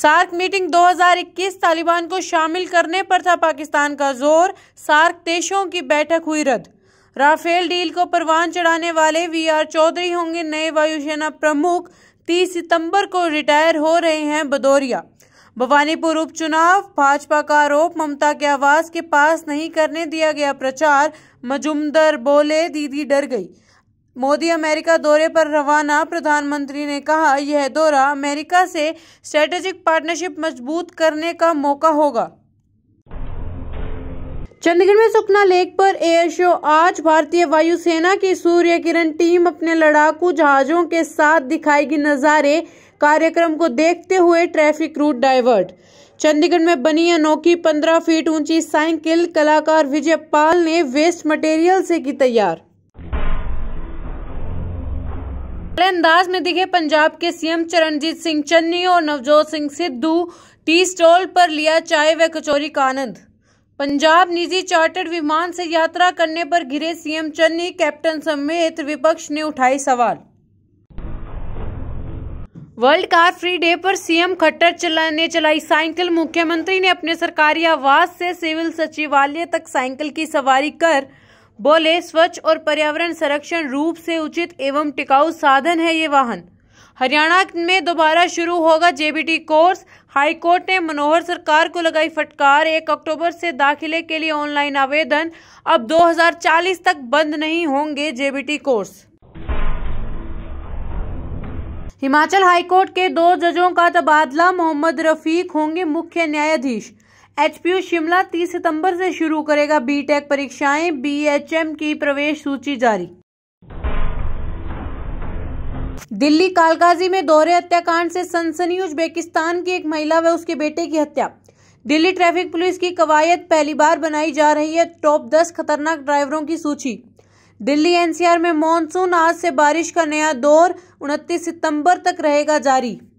SAARC meeting 2021 Taliban को शामिल करने पर था पाकिस्तान का जोर सार्क देशों की बैठक हुई रद्द राफेल डील को परवान चढ़ाने वाले वी आर चौधरी होंगे नए वायुसेना प्रमुख 30 सितंबर को रिटायर हो रहे हैं बदोरिया भवानीपुर उपचुनाव भाजपा का आरोप ममता के आवास के पास नहीं करने दिया गया प्रचार मजुमदर बोले दीदी डर गई मोदी अमेरिका दौरे पर रवाना प्रधानमंत्री ने कहा यह दौरा अमेरिका से स्ट्रेटेजिक पार्टनरशिप मजबूत करने का मौका होगा चंडीगढ़ में सुखना लेक पर एयर शो आज भारतीय वायुसेना की सूर्य किरण टीम अपने लड़ाकू जहाजों के साथ दिखाएगी नज़ारे कार्यक्रम को देखते हुए ट्रैफिक रूट डाइवर्ट चंडीगढ़ में बनी अनोखी पंद्रह फीट ऊंची साइकिल कलाकार विजय पाल ने वेस्ट मटेरियल से की तैयार बड़े अंदाज में दिखे पंजाब के सीएम चरणजीत सिंह चन्नी और नवजोत सिंह सिद्धू टी स्टॉल पर लिया चाय व कचौरी का आनंद पंजाब निजी चार्टर्ड विमान से यात्रा करने पर घिरे सीएम चन्नी कैप्टन समेत विपक्ष ने उठाए सवाल वर्ल्ड कार फ्री डे पर सीएम खट्टर चला, ने चलाई साइकिल मुख्यमंत्री ने अपने सरकारी आवास से सिविल सचिवालय तक साइकिल की सवारी कर बोले स्वच्छ और पर्यावरण संरक्षण रूप से उचित एवं टिकाऊ साधन है ये वाहन हरियाणा में दोबारा शुरू होगा जेबीटी कोर्स हाईकोर्ट ने मनोहर सरकार को लगाई फटकार एक अक्टूबर से दाखिले के लिए ऑनलाइन आवेदन अब 2040 तक बंद नहीं होंगे जेबीटी कोर्स हिमाचल हाईकोर्ट के दो जजों का तबादला मोहम्मद रफीक होंगे मुख्य न्यायाधीश एचपीयू शिमला 30 सितंबर से शुरू करेगा बीटेक e परीक्षाएं बीएचएम की प्रवेश सूची जारी दिल्ली कालकाजी में दोहरे हत्याकांड से सनसनी उज्बेकिस्तान की एक महिला व उसके बेटे की हत्या दिल्ली ट्रैफिक पुलिस की कवायद पहली बार बनाई जा रही है टॉप दस खतरनाक ड्राइवरों की सूची दिल्ली एनसीआर में मॉनसून आज से बारिश का नया दौर 29 सितंबर तक रहेगा जारी